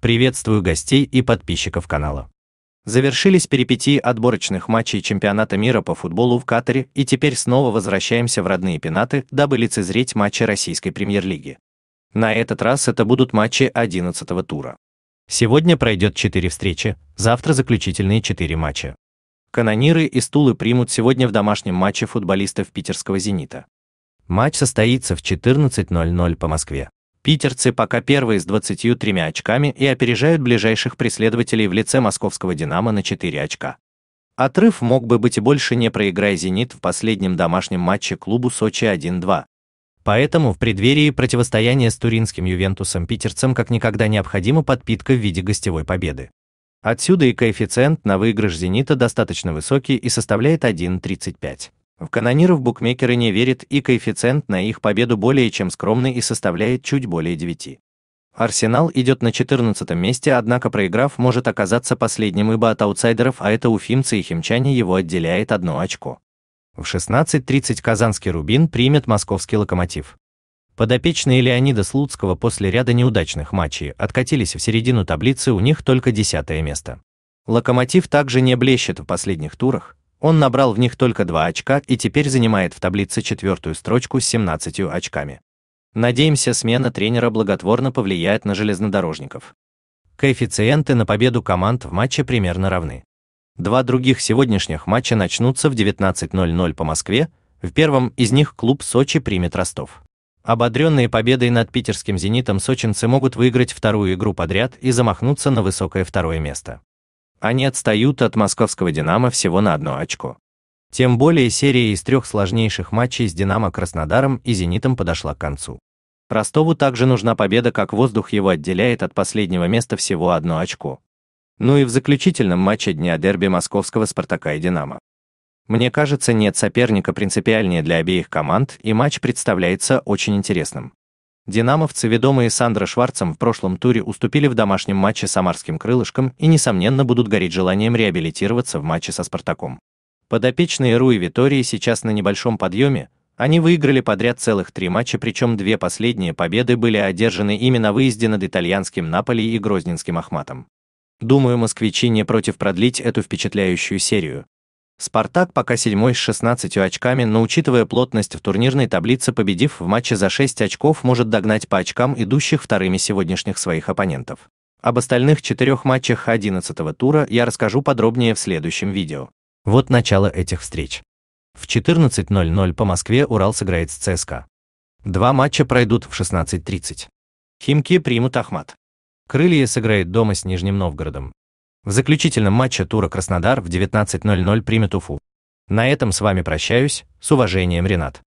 Приветствую гостей и подписчиков канала. Завершились перипетии отборочных матчей чемпионата мира по футболу в Катаре, и теперь снова возвращаемся в родные пенаты, дабы лицезреть матчи российской премьер-лиги. На этот раз это будут матчи 11 тура. Сегодня пройдет 4 встречи, завтра заключительные 4 матча. Канониры и Стулы примут сегодня в домашнем матче футболистов питерского «Зенита». Матч состоится в 14.00 по Москве. Питерцы пока первые с 23 очками и опережают ближайших преследователей в лице московского «Динамо» на 4 очка. Отрыв мог бы быть и больше, не проиграя «Зенит» в последнем домашнем матче клубу «Сочи» 1-2. Поэтому в преддверии противостояния с туринским «Ювентусом» питерцам как никогда необходима подпитка в виде гостевой победы. Отсюда и коэффициент на выигрыш «Зенита» достаточно высокий и составляет 1,35. В канониров букмекеры не верят, и коэффициент на их победу более чем скромный и составляет чуть более 9. Арсенал идет на 14 месте, однако проиграв, может оказаться последним ибо от аутсайдеров, а это уфимцы и химчане его отделяет одно очко. В 16.30 казанский «Рубин» примет московский «Локомотив». Подопечные Леонида Слуцкого после ряда неудачных матчей откатились в середину таблицы, у них только десятое место. «Локомотив» также не блещет в последних турах, он набрал в них только 2 очка и теперь занимает в таблице четвертую строчку с 17 очками. Надеемся, смена тренера благотворно повлияет на железнодорожников. Коэффициенты на победу команд в матче примерно равны. Два других сегодняшних матча начнутся в 19.00 по Москве, в первом из них клуб Сочи примет Ростов. Ободренные победой над питерским «Зенитом» сочинцы могут выиграть вторую игру подряд и замахнуться на высокое второе место. Они отстают от московского «Динамо» всего на одно очко. Тем более серия из трех сложнейших матчей с «Динамо» Краснодаром и «Зенитом» подошла к концу. Ростову также нужна победа, как воздух его отделяет от последнего места всего одно очко. Ну и в заключительном матче дня дерби московского «Спартака» и «Динамо». Мне кажется, нет соперника принципиальнее для обеих команд, и матч представляется очень интересным. Динамовцы, ведомые Сандра Шварцем, в прошлом туре уступили в домашнем матче самарским крылышкам и, несомненно, будут гореть желанием реабилитироваться в матче со «Спартаком». Подопечные Руи Витории сейчас на небольшом подъеме, они выиграли подряд целых три матча, причем две последние победы были одержаны именно выезде над итальянским Наполи и грозненским Ахматом. Думаю, москвичи не против продлить эту впечатляющую серию, Спартак пока седьмой с 16 очками, но учитывая плотность в турнирной таблице, победив в матче за 6 очков, может догнать по очкам идущих вторыми сегодняшних своих оппонентов. Об остальных четырех матчах 11 тура я расскажу подробнее в следующем видео. Вот начало этих встреч. В 14.00 по Москве Урал сыграет с ЦСКА. Два матча пройдут в 16.30. Химки примут Ахмат. Крылья сыграет дома с Нижним Новгородом. В заключительном матче тура Краснодар в 19.00 примет Уфу. На этом с вами прощаюсь, с уважением, Ренат.